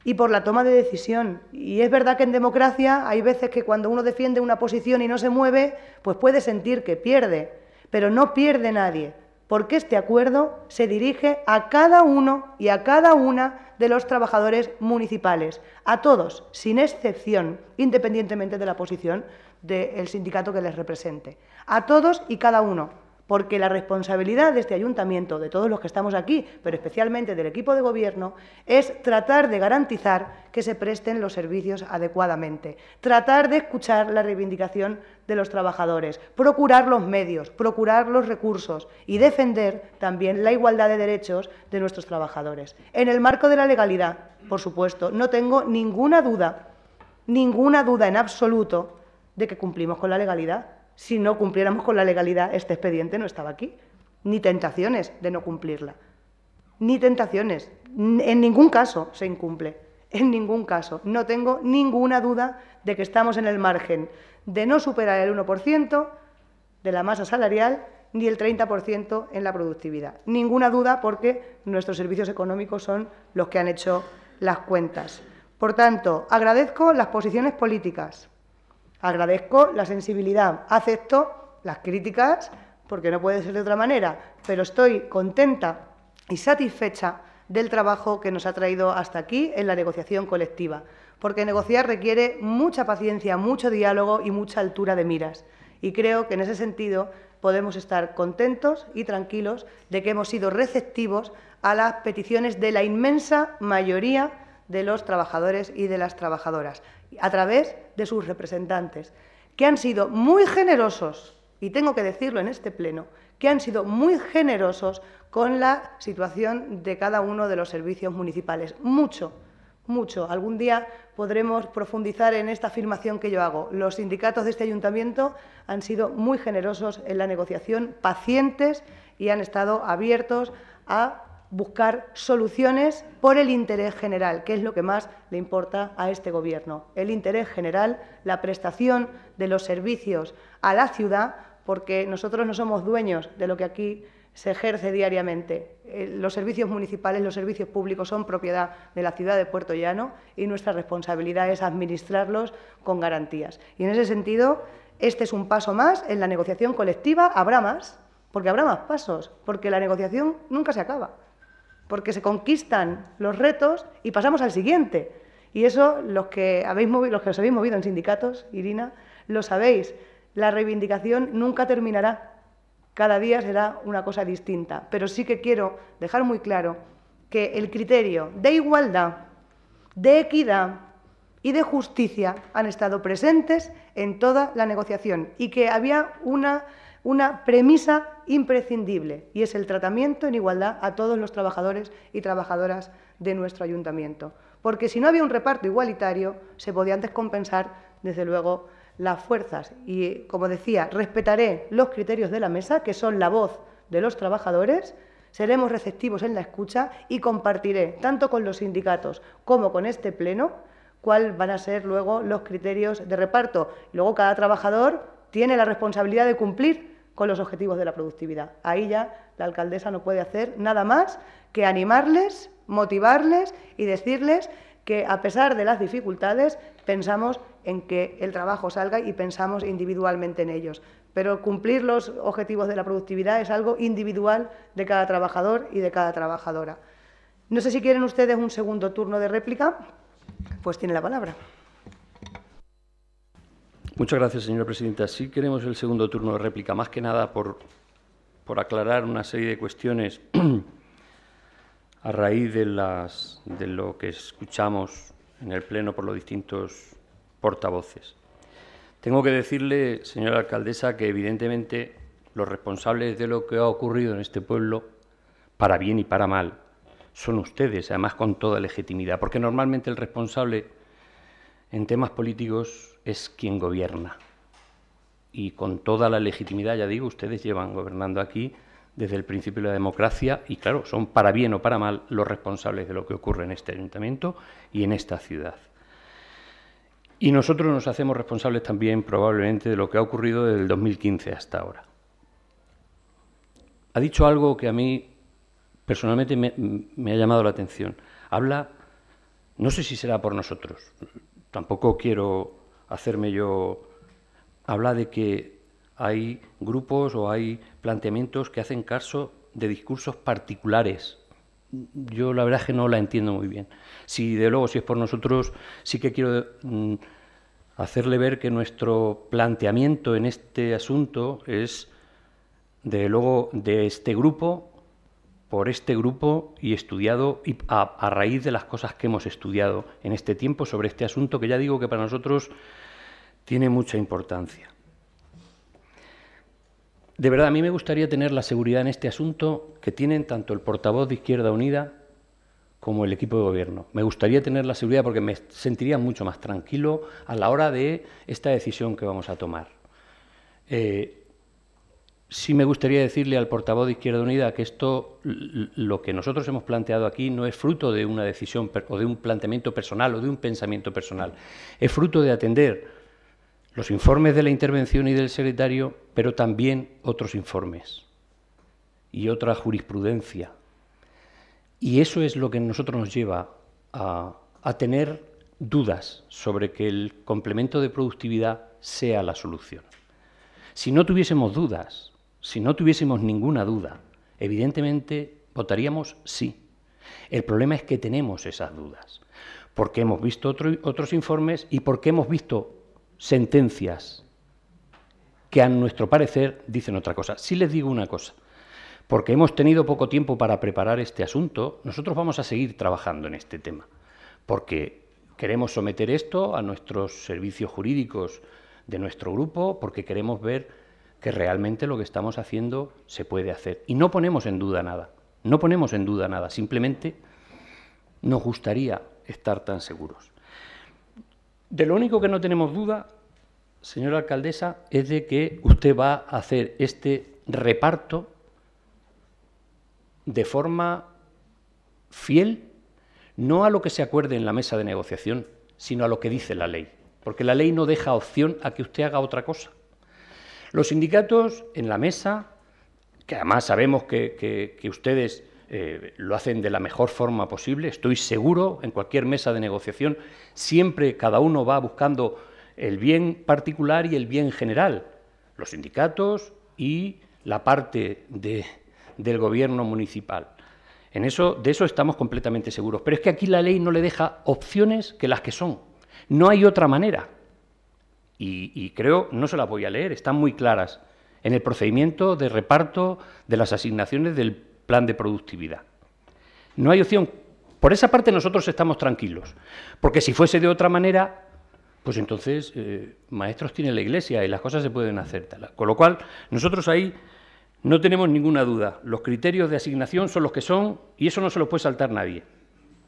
y por la toma de decisión. Y es verdad que en democracia hay veces que cuando uno defiende una posición y no se mueve, pues puede sentir que pierde, pero no pierde nadie, porque este acuerdo se dirige a cada uno y a cada una de los trabajadores municipales, a todos, sin excepción, independientemente de la posición del sindicato que les represente, a todos y cada uno, porque la responsabilidad de este ayuntamiento, de todos los que estamos aquí, pero especialmente del equipo de gobierno, es tratar de garantizar que se presten los servicios adecuadamente, tratar de escuchar la reivindicación de los trabajadores, procurar los medios, procurar los recursos y defender también la igualdad de derechos de nuestros trabajadores. En el marco de la legalidad, por supuesto, no tengo ninguna duda, ninguna duda en absoluto de que cumplimos con la legalidad si no cumpliéramos con la legalidad, este expediente no estaba aquí. Ni tentaciones de no cumplirla. Ni tentaciones. En ningún caso se incumple. En ningún caso. No tengo ninguna duda de que estamos en el margen de no superar el 1% de la masa salarial ni el 30% en la productividad. Ninguna duda porque nuestros servicios económicos son los que han hecho las cuentas. Por tanto, agradezco las posiciones políticas Agradezco la sensibilidad, acepto las críticas, porque no puede ser de otra manera, pero estoy contenta y satisfecha del trabajo que nos ha traído hasta aquí en la negociación colectiva, porque negociar requiere mucha paciencia, mucho diálogo y mucha altura de miras. Y creo que en ese sentido podemos estar contentos y tranquilos de que hemos sido receptivos a las peticiones de la inmensa mayoría de los trabajadores y de las trabajadoras, a través de sus representantes, que han sido muy generosos, y tengo que decirlo en este pleno, que han sido muy generosos con la situación de cada uno de los servicios municipales. Mucho, mucho. Algún día podremos profundizar en esta afirmación que yo hago. Los sindicatos de este ayuntamiento han sido muy generosos en la negociación, pacientes y han estado abiertos a buscar soluciones por el interés general, que es lo que más le importa a este Gobierno. El interés general, la prestación de los servicios a la ciudad, porque nosotros no somos dueños de lo que aquí se ejerce diariamente. Eh, los servicios municipales, los servicios públicos son propiedad de la ciudad de Puerto Llano y nuestra responsabilidad es administrarlos con garantías. Y en ese sentido, este es un paso más en la negociación colectiva. Habrá más, porque habrá más pasos, porque la negociación nunca se acaba porque se conquistan los retos y pasamos al siguiente. Y eso los que, habéis movido, los que os habéis movido en sindicatos, Irina, lo sabéis. La reivindicación nunca terminará. Cada día será una cosa distinta. Pero sí que quiero dejar muy claro que el criterio de igualdad, de equidad y de justicia han estado presentes en toda la negociación y que había una, una premisa imprescindible y es el tratamiento en igualdad a todos los trabajadores y trabajadoras de nuestro ayuntamiento. Porque si no había un reparto igualitario, se podían descompensar, desde luego, las fuerzas. Y, como decía, respetaré los criterios de la mesa, que son la voz de los trabajadores, seremos receptivos en la escucha y compartiré, tanto con los sindicatos como con este Pleno, cuáles van a ser luego los criterios de reparto. Luego, cada trabajador tiene la responsabilidad de cumplir con los objetivos de la productividad. Ahí ya la alcaldesa no puede hacer nada más que animarles, motivarles y decirles que a pesar de las dificultades pensamos en que el trabajo salga y pensamos individualmente en ellos. Pero cumplir los objetivos de la productividad es algo individual de cada trabajador y de cada trabajadora. No sé si quieren ustedes un segundo turno de réplica. Pues tiene la palabra. Muchas gracias, señora presidenta. Sí queremos el segundo turno de réplica, más que nada por, aclarar una serie de cuestiones a raíz de, las, de lo que escuchamos en el Pleno por los distintos portavoces. Tengo que decirle, señora alcaldesa, que evidentemente los responsables de lo que ha ocurrido en este pueblo, para bien y para mal, son ustedes, además con toda legitimidad, porque normalmente el responsable en temas políticos es quien gobierna. Y con toda la legitimidad, ya digo, ustedes llevan gobernando aquí desde el principio de la democracia y, claro, son para bien o para mal los responsables de lo que ocurre en este ayuntamiento y en esta ciudad. Y nosotros nos hacemos responsables también probablemente de lo que ha ocurrido desde el 2015 hasta ahora. Ha dicho algo que a mí personalmente me, ha llamado la atención. Habla, no sé si será por nosotros, Tampoco quiero hacerme yo hablar de que hay grupos o hay planteamientos que hacen caso de discursos particulares. Yo la verdad es que no la entiendo muy bien. Si de luego, si es por nosotros, sí que quiero mm, hacerle ver que nuestro planteamiento en este asunto es de luego de este grupo por este grupo y estudiado y a, raíz de las cosas que hemos estudiado en este tiempo sobre este asunto que ya digo que para nosotros tiene mucha importancia. De verdad, a mí me gustaría tener la seguridad en este asunto que tienen tanto el portavoz de Izquierda Unida como el equipo de gobierno. Me gustaría tener la seguridad porque me sentiría mucho más tranquilo a la hora de esta decisión que vamos a tomar. Eh, Sí me gustaría decirle al portavoz de Izquierda Unida que esto, lo que nosotros hemos planteado aquí, no es fruto de una decisión o de un planteamiento personal o de un pensamiento personal. Es fruto de atender los informes de la intervención y del secretario, pero también otros informes y otra jurisprudencia. Y eso es lo que nosotros nos lleva a, a tener dudas sobre que el complemento de productividad sea la solución. Si no tuviésemos dudas si no tuviésemos ninguna duda, evidentemente votaríamos sí. El problema es que tenemos esas dudas, porque hemos visto otros informes y porque hemos visto sentencias que a nuestro parecer dicen otra cosa. Si les digo una cosa, porque hemos tenido poco tiempo para preparar este asunto, nosotros vamos a seguir trabajando en este tema, porque queremos someter esto a nuestros servicios jurídicos de nuestro grupo, porque queremos ver que realmente lo que estamos haciendo se puede hacer. Y no ponemos en duda nada, no ponemos en duda nada, simplemente nos gustaría estar tan seguros. De lo único que no tenemos duda, señora alcaldesa, es de que usted va a hacer este reparto de forma fiel, no a lo que se acuerde en la mesa de negociación, sino a lo que dice la ley. Porque la ley no deja opción a que usted haga otra cosa. Los sindicatos en la mesa, que además sabemos que, ustedes eh, lo hacen de la mejor forma posible, estoy seguro, en cualquier mesa de negociación, siempre cada uno va buscando el bien particular y el bien general, los sindicatos y la parte del gobierno municipal. En eso, de eso estamos completamente seguros. Pero es que aquí la ley no le deja opciones que las que son. No hay otra manera y, creo, no se las voy a leer, están muy claras en el procedimiento de reparto de las asignaciones del plan de productividad. No hay opción. Por esa parte nosotros estamos tranquilos, porque si fuese de otra manera, pues entonces eh, maestros tiene la iglesia y las cosas se pueden hacer. Tal. Con lo cual, nosotros ahí no tenemos ninguna duda. Los criterios de asignación son los que son y eso no se los puede saltar nadie.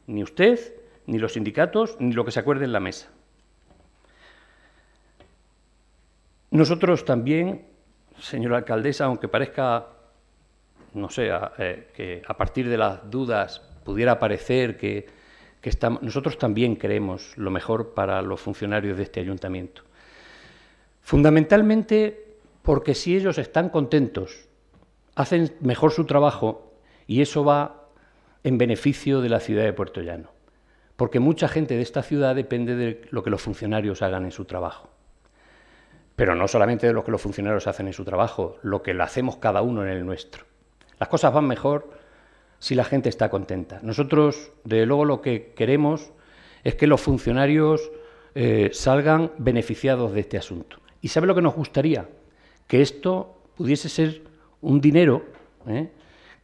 Ni usted, ni los sindicatos, ni lo que se acuerde en la mesa. Nosotros también, señora alcaldesa, aunque parezca, no sé, eh, que a partir de las dudas pudiera parecer que, que estamos, nosotros también creemos lo mejor para los funcionarios de este ayuntamiento. Fundamentalmente porque si ellos están contentos, hacen mejor su trabajo y eso va en beneficio de la ciudad de Puerto Llano, porque mucha gente de esta ciudad depende de lo que los funcionarios hagan en su trabajo. Pero no solamente de lo que los funcionarios hacen en su trabajo, lo que lo hacemos cada uno en el nuestro. Las cosas van mejor si la gente está contenta. Nosotros, desde luego, lo que queremos es que los funcionarios eh, salgan beneficiados de este asunto. ¿Y sabe lo que nos gustaría? Que esto pudiese ser un dinero, ¿eh?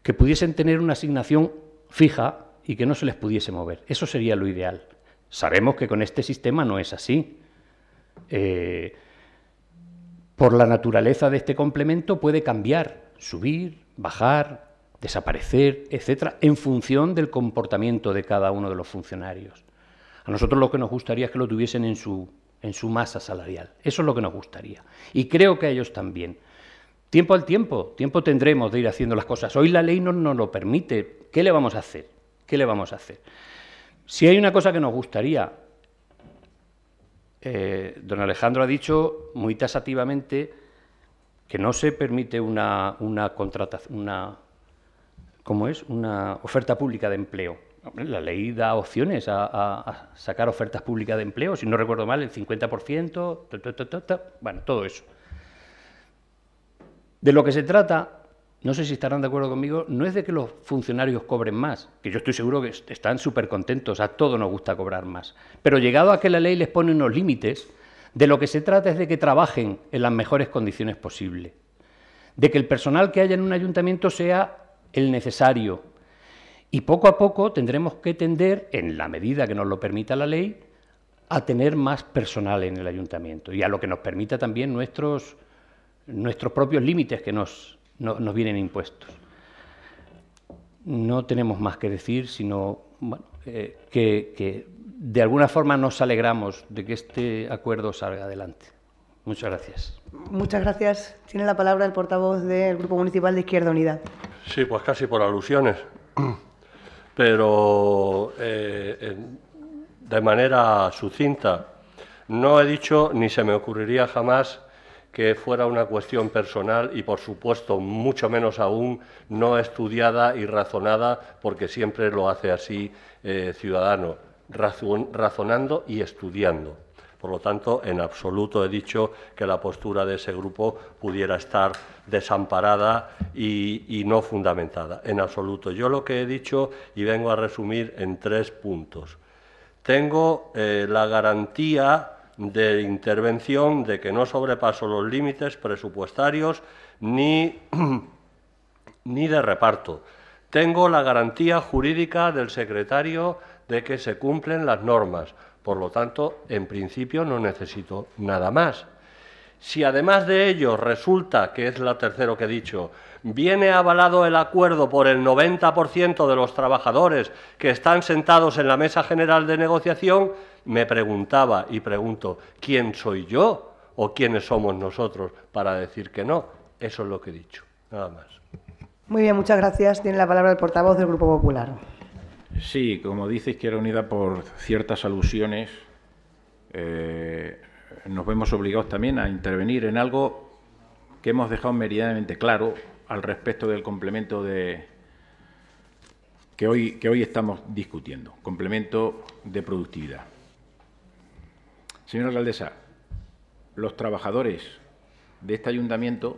que pudiesen tener una asignación fija y que no se les pudiese mover. Eso sería lo ideal. Sabemos que con este sistema no es así. Eh, por la naturaleza de este complemento puede cambiar, subir, bajar, desaparecer, etcétera, en función del comportamiento de cada uno de los funcionarios. A nosotros lo que nos gustaría es que lo tuviesen en su, en su masa salarial. Eso es lo que nos gustaría. Y creo que a ellos también. Tiempo al tiempo, tiempo tendremos de ir haciendo las cosas. Hoy la ley no nos lo permite. ¿Qué le vamos a hacer? ¿Qué le vamos a hacer? Si hay una cosa que nos gustaría eh, don Alejandro ha dicho muy tasativamente que no se permite una, contratación, una, ¿cómo es? Una oferta pública de empleo. La ley da opciones a, sacar ofertas públicas de empleo, si no recuerdo mal, el 50%, bueno, todo eso. De lo que se trata no sé si estarán de acuerdo conmigo, no es de que los funcionarios cobren más, que yo estoy seguro que están súper contentos, a todos nos gusta cobrar más, pero llegado a que la ley les pone unos límites, de lo que se trata es de que trabajen en las mejores condiciones posibles, de que el personal que haya en un ayuntamiento sea el necesario. Y poco a poco tendremos que tender, en la medida que nos lo permita la ley, a tener más personal en el ayuntamiento y a lo que nos permita también nuestros, nuestros propios límites que nos nos vienen impuestos. No tenemos más que decir, sino eh, que, de alguna forma nos alegramos de que este acuerdo salga adelante. Muchas gracias. Muchas gracias. Tiene la palabra el portavoz del Grupo Municipal de Izquierda Unidad. Sí, pues casi por alusiones. Pero eh, de manera sucinta. No he dicho ni se me ocurriría jamás que fuera una cuestión personal y, por supuesto, mucho menos aún no estudiada y razonada, porque siempre lo hace así eh, Ciudadano, razonando y estudiando. Por lo tanto, en absoluto he dicho que la postura de ese grupo pudiera estar desamparada y, no fundamentada. En absoluto. Yo lo que he dicho y vengo a resumir en tres puntos. Tengo eh, la garantía de intervención, de que no sobrepaso los límites presupuestarios ni, ni de reparto. Tengo la garantía jurídica del secretario de que se cumplen las normas. Por lo tanto, en principio no necesito nada más. Si además de ello resulta, que es la tercero que he dicho, viene avalado el acuerdo por el 90% de los trabajadores que están sentados en la mesa general de negociación, me preguntaba y pregunto, ¿quién soy yo o quiénes somos nosotros para decir que no? Eso es lo que he dicho, nada más. Muy bien, muchas gracias. Tiene la palabra el portavoz del Grupo Popular. Sí, como dice Izquierda Unida, por ciertas alusiones, eh, nos vemos obligados también a intervenir en algo que hemos dejado meridianamente claro al respecto del complemento de, que, hoy, que hoy estamos discutiendo, complemento de productividad. Señora alcaldesa, los trabajadores de este ayuntamiento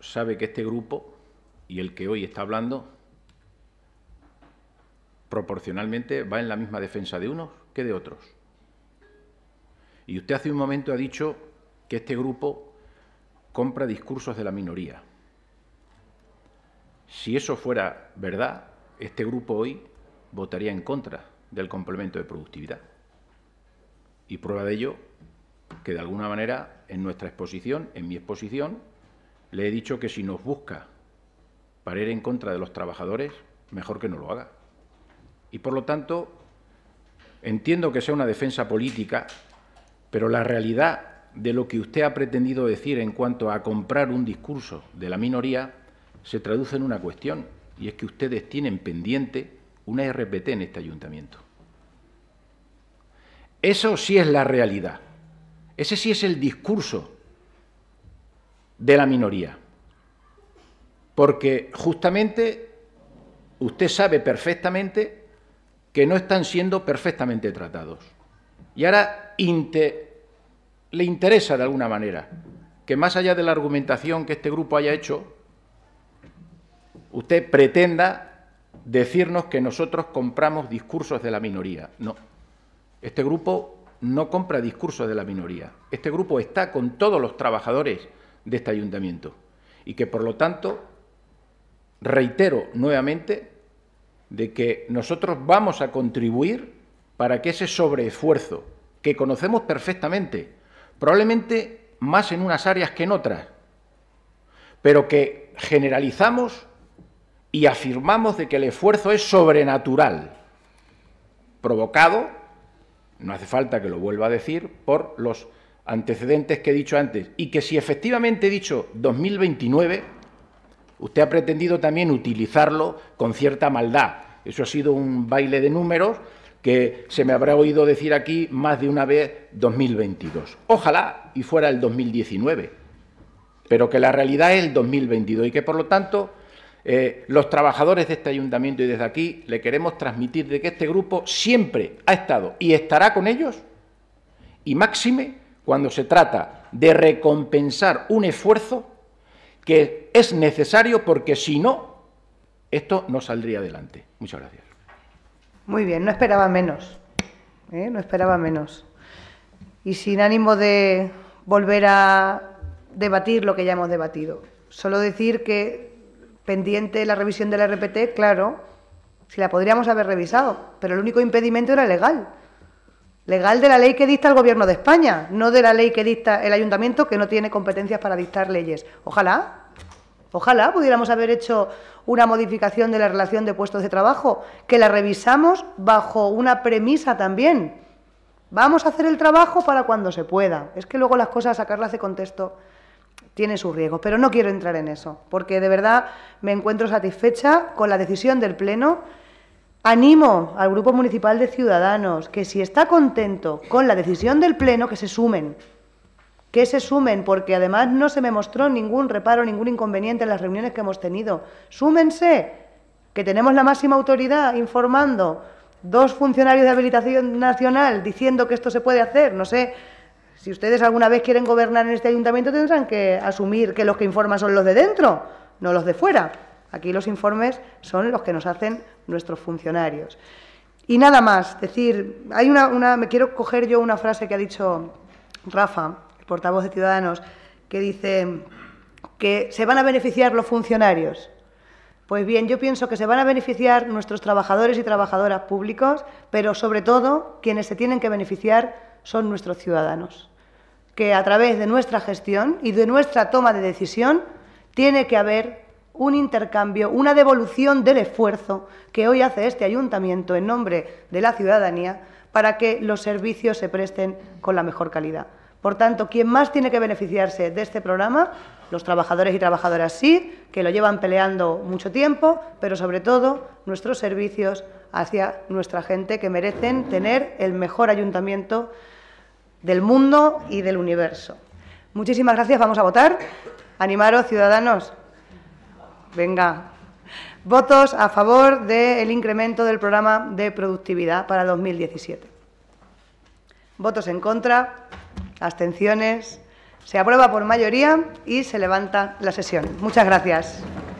sabe que este grupo y el que hoy está hablando proporcionalmente va en la misma defensa de unos que de otros. Y usted hace un momento ha dicho que este grupo compra discursos de la minoría. Si eso fuera verdad, este grupo hoy votaría en contra del complemento de productividad. Y prueba de ello, que de alguna manera en nuestra exposición, en mi exposición, le he dicho que si nos busca para ir en contra de los trabajadores, mejor que no lo haga. Y por lo tanto, entiendo que sea una defensa política, pero la realidad de lo que usted ha pretendido decir en cuanto a comprar un discurso de la minoría se traduce en una cuestión, y es que ustedes tienen pendiente una RPT en este ayuntamiento. Eso sí es la realidad. Ese sí es el discurso de la minoría. Porque justamente usted sabe perfectamente que no están siendo perfectamente tratados. Y ahora le interesa de alguna manera que más allá de la argumentación que este grupo haya hecho, usted pretenda decirnos que nosotros compramos discursos de la minoría. No. Este grupo no compra discursos de la minoría. Este grupo está con todos los trabajadores de este ayuntamiento y que, por lo tanto, reitero nuevamente de que nosotros vamos a contribuir para que ese sobreesfuerzo, que conocemos perfectamente, probablemente más en unas áreas que en otras, pero que generalizamos y afirmamos de que el esfuerzo es sobrenatural, provocado no hace falta que lo vuelva a decir por los antecedentes que he dicho antes y que si efectivamente he dicho 2029, usted ha pretendido también utilizarlo con cierta maldad. Eso ha sido un baile de números que se me habrá oído decir aquí más de una vez 2022. Ojalá y fuera el 2019, pero que la realidad es el 2022 y que por lo tanto eh, los trabajadores de este ayuntamiento y desde aquí le queremos transmitir de que este grupo siempre ha estado y estará con ellos y máxime cuando se trata de recompensar un esfuerzo que es necesario porque si no, esto no saldría adelante. Muchas gracias. Muy bien, no esperaba menos. ¿eh? No esperaba menos. Y sin ánimo de volver a debatir lo que ya hemos debatido. Solo decir que pendiente la revisión de la RPT, claro, si la podríamos haber revisado, pero el único impedimento era legal. Legal de la ley que dicta el Gobierno de España, no de la ley que dicta el Ayuntamiento, que no tiene competencias para dictar leyes. Ojalá, ojalá pudiéramos haber hecho una modificación de la relación de puestos de trabajo, que la revisamos bajo una premisa también. Vamos a hacer el trabajo para cuando se pueda. Es que luego las cosas, sacarlas de contexto, tiene sus riesgos, pero no quiero entrar en eso, porque de verdad me encuentro satisfecha con la decisión del Pleno. Animo al Grupo Municipal de Ciudadanos que si está contento con la decisión del Pleno, que se sumen, que se sumen, porque además no se me mostró ningún reparo, ningún inconveniente en las reuniones que hemos tenido. Súmense, que tenemos la máxima autoridad informando, dos funcionarios de habilitación nacional diciendo que esto se puede hacer, no sé si ustedes alguna vez quieren gobernar en este ayuntamiento, tendrán que asumir que los que informan son los de dentro, no los de fuera. Aquí los informes son los que nos hacen nuestros funcionarios. Y nada más, decir, hay me quiero coger yo una frase que ha dicho Rafa, el portavoz de Ciudadanos, que dice que se van a beneficiar los funcionarios. Pues bien, yo pienso que se van a beneficiar nuestros trabajadores y trabajadoras públicos, pero sobre todo quienes se tienen que beneficiar son nuestros ciudadanos que a través de nuestra gestión y de nuestra toma de decisión tiene que haber un intercambio, una devolución del esfuerzo que hoy hace este ayuntamiento en nombre de la ciudadanía para que los servicios se presten con la mejor calidad. Por tanto, quien más tiene que beneficiarse de este programa, los trabajadores y trabajadoras sí, que lo llevan peleando mucho tiempo, pero sobre todo nuestros servicios hacia nuestra gente que merecen tener el mejor ayuntamiento del mundo y del universo. Muchísimas gracias, vamos a votar. Animaros, ciudadanos. Venga. Votos a favor del incremento del programa de productividad para 2017. Votos en contra, abstenciones. Se aprueba por mayoría y se levanta la sesión. Muchas gracias.